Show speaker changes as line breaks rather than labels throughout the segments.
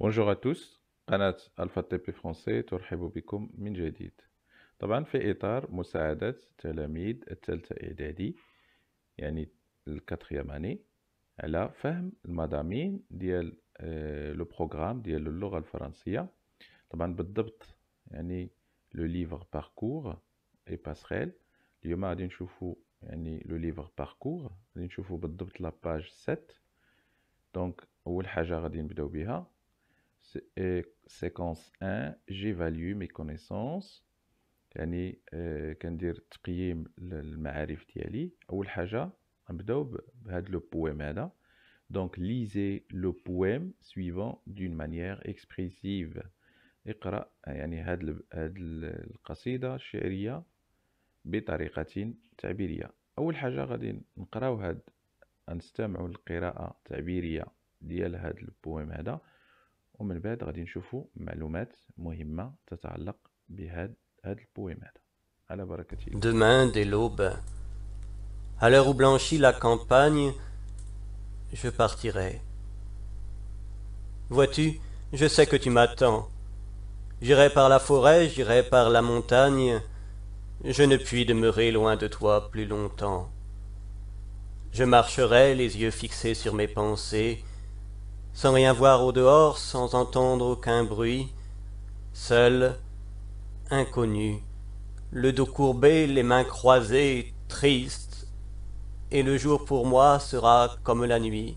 بونجور tous قناة ألفا تي بي فرونسي ترحب بكم من جديد طبعا في إطار مساعدة تلاميذ الثالثة إعدادي يعني الكاتريام أني على فهم المضامين ديال آه، لو بروغرام ديال اللغة الفرنسية طبعا بالضبط يعني لو ليفر باركور اي باسريل اليوم غادي نشوفو يعني لو ليفر باركور غادي نشوفو بالضبط لاباج 7 دونك اول حاجه غادي نبداو بها سيكونس 1 فاليو مي كونيسونس يعني كندير تقييم المعارف ديالي اول حاجه نبداو بهاد لو بويم هذا دونك ليزي لو بويم سويفون دون مانيير اكسبريسيف اقرا يعني هاد هاد القصيده الشعريه بطريقه تعبيريه اول حاجه غادي نقراو هاد نستمعوا للقراءه التعبيريه ديال هاد البويم هذا Demain
dès l'aube à l'heure où blanchit la campagne je partirai Vois-tu je sais que tu m'attends J'irai par la forêt, j'irai par la montagne, je ne puis demeurer loin de toi plus longtemps. Je marcherai les yeux fixés sur mes pensées, sans rien voir au dehors, sans entendre aucun bruit, seul, inconnu, le dos courbé, les mains croisées, triste, et le jour pour moi sera comme la nuit.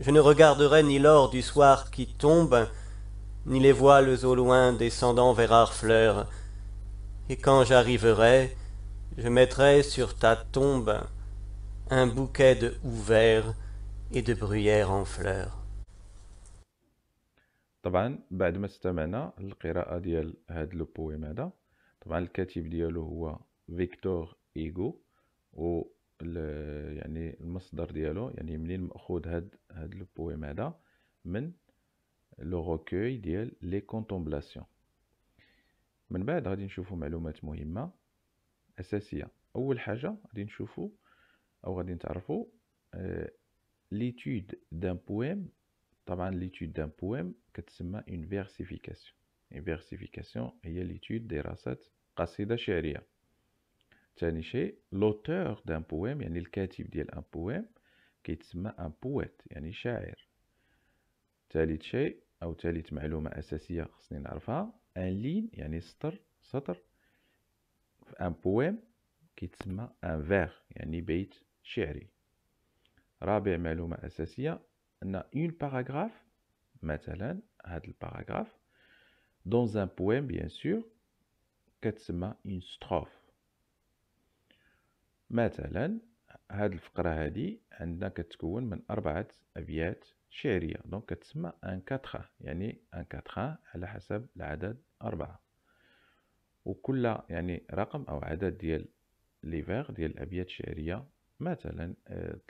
Je ne regarderai ni l'or du soir qui tombe, ni les voiles au loin descendant vers fleurs. et quand j'arriverai, je mettrai sur ta tombe un bouquet de houverts et de bruyères en fleurs. طبعا بعد ما استمعنا للقراءة ديال هاد لو
بويم هذا طبعا الكاتب ديالو هو فيكتور ايغو و يعني المصدر ديالو يعني منين مأخوذ هاد هاد لو بويم هذا من لو روكوي ديال لي كونتومبلاسيون من بعد غادي نشوفو معلومات مهمة أساسية أول حاجة غادي نشوفو أو غادي نتعرفو آه، ليتود دان بويم طبعا ليتود دان بويم كتسمى اون فيرسيفيكاسيون اون فيرسيفيكاسيون هي ليتود دراسة قصيدة شعرية تاني شيء لوتور دان بويم يعني الكاتب ديال ان بويم كيتسمى ان بويت يعني شاعر تالت شيء او تالت معلومة اساسية خصني نعرفها ان لين يعني سطر سطر في ان بويم كيتسمى ان فيغ يعني بيت شعري رابع معلومة أساسية أن اون باراغراف مثلا هاد الباراغراف دون ان بويم بيان سور كتسمى اون ستروف مثلا هاد الفقرة هادي عندنا كتكون من أربعة أبيات شعرية دونك كتسمى ان كاتخا يعني ان كاتخا على حسب العدد أربعة وكل يعني رقم أو عدد ديال لي فيغ ديال الأبيات الشعرية مثلا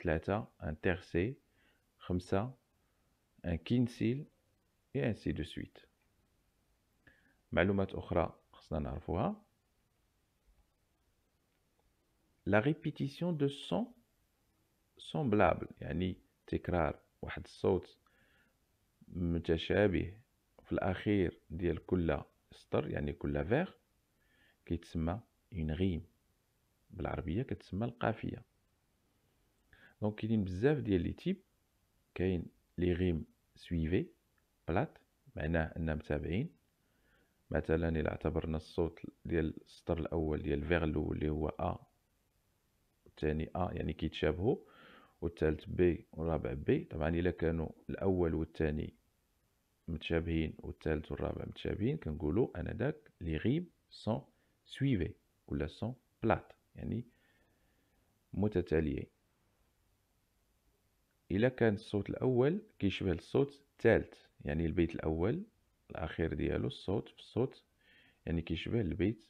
ثلاثة ان تيرسي خمسة ان كينسيل اي انسي دو سويت معلومات أخرى خصنا نعرفوها لا ريبيتيسيون دو سون سومبلابل يعني تكرار واحد الصوت متشابه في الأخير ديال كل سطر يعني كل فيغ كيتسمى اون ريم بالعربية كتسمى القافية دونك كاينين بزاف ديال لي تيب كاين لي غيم سويفي بلات معناه ان متابعين مثلا الى اعتبرنا الصوت ديال السطر الاول ديال فيغ الاول اللي هو ا والثاني ا يعني كيتشابهوا والثالث بي والرابع بي طبعا الا كانوا الاول والثاني متشابهين والثالث والرابع متشابهين كنقولوا انا داك لي غيم سون سويفي ولا سون بلات يعني متتاليين الا كان الصوت الاول كيشبه الصوت الثالث يعني البيت الاول الاخير ديالو الصوت الصوت يعني كيشبه البيت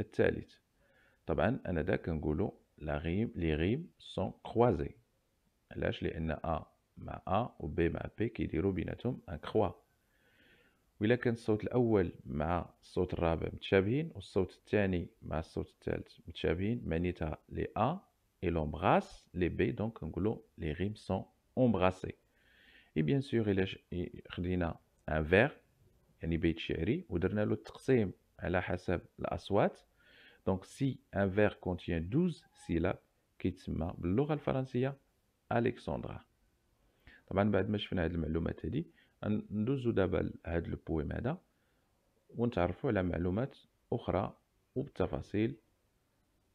الثالث طبعا انا دا كنقولو لا غيم لي غيم سون كروازي علاش لان ا مع ا و بي مع بي كيديروا بيناتهم ان كخوا وإلا كان الصوت الأول مع الصوت الرابع متشابهين والصوت الثاني مع الصوت الثالث متشابهين معنيتها لي أ et l'embrasse. Les B, donc, les rimes sont embrassées. Et bien sûr, il y a un vers, يعني بيت شعري ودرنا له التقسيم على حسب الأصوات دونك سي ان فير كونتيان 12 سيلاب كيتسمى باللغة الفرنسية ألكسندرا طبعا بعد ما شفنا هاد المعلومات هادي ندوزو دابا لهاد البويم هذا ونتعرفوا على معلومات أخرى وبالتفاصيل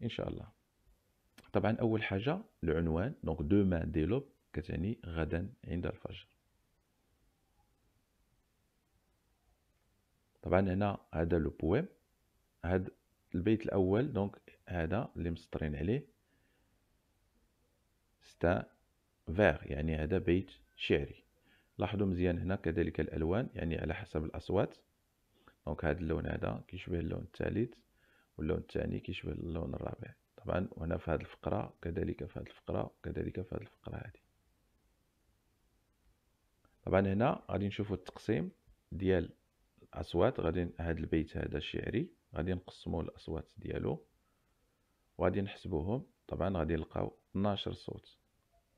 إن شاء الله طبعا اول حاجه العنوان دونك دو ما ديلوب كتعني غدا عند الفجر طبعا هنا هذا لو بويم هاد البيت الاول دونك هذا اللي مسطرين عليه ستا فيغ يعني هذا بيت شعري لاحظوا مزيان هنا كذلك الالوان يعني على حسب الاصوات دونك هذا اللون هذا كيشبه اللون الثالث واللون الثاني كيشبه اللون الرابع طبعا هنا في هذه الفقرة كذلك في هذه الفقرة كذلك في هذه الفقرة هذه طبعا هنا غادي نشوفوا التقسيم ديال الاصوات غادي هذا البيت هذا الشعري غادي نقسموا الاصوات ديالو وغادي نحسبوهم طبعا غادي نلقاو 12 صوت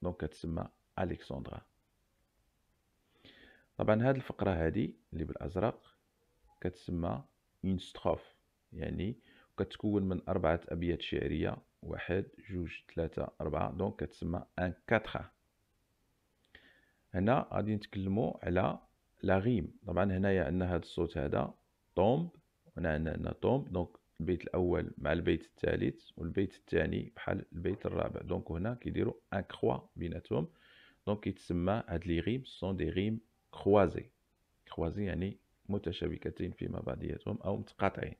دونك كتسمى الكسندرا طبعا هاد الفقره هادي اللي بالازرق كتسمى اون ستروف يعني كتكون من أربعة أبيات شعرية واحد جوج ثلاثة أربعة دونك كتسمى أن كاتخا هنا غادي نتكلمو على لا غيم طبعا هنايا عندنا هاد الصوت هذا طومب هنا عندنا طومب دونك البيت الأول مع البيت الثالث والبيت الثاني بحال البيت الرابع دونك هنا كيديرو أن كخوا بيناتهم دونك كيتسمى هاد لي غيم سون دي غيم كخوازي كخوازي يعني متشابكتين فيما بعضياتهم أو متقاطعين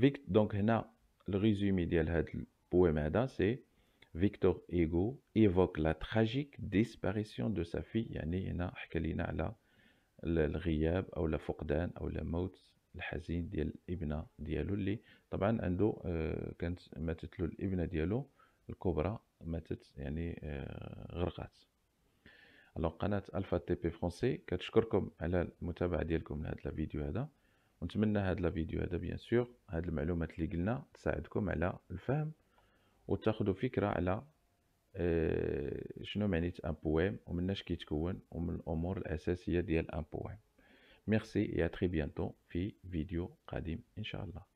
فيكت دونك هنا الريزومي ديال هاد البويم هذا سي فيكتور ايغو ايفوك لا تراجيك ديسباريسيون دو سافي يعني هنا حكى لينا على الغياب او الفقدان فقدان او الموت الحزين ديال الابنه ديالو اللي طبعا عنده كانت ماتت له الابنه ديالو الكبرى ماتت يعني غرقات الوغ قناه الفا تي بي فرونسي كتشكركم على المتابعه ديالكم لهذا الفيديو هذا ونتمنى هاد لا فيديو هذا بيان سور هاد المعلومات اللي قلنا تساعدكم على الفهم وتاخذوا فكره على آه، شنو معنيت ان بويم ومناش كيتكون ومن الامور الاساسيه ديال ان بويم ميرسي يا تري بيانتو في فيديو قادم ان شاء الله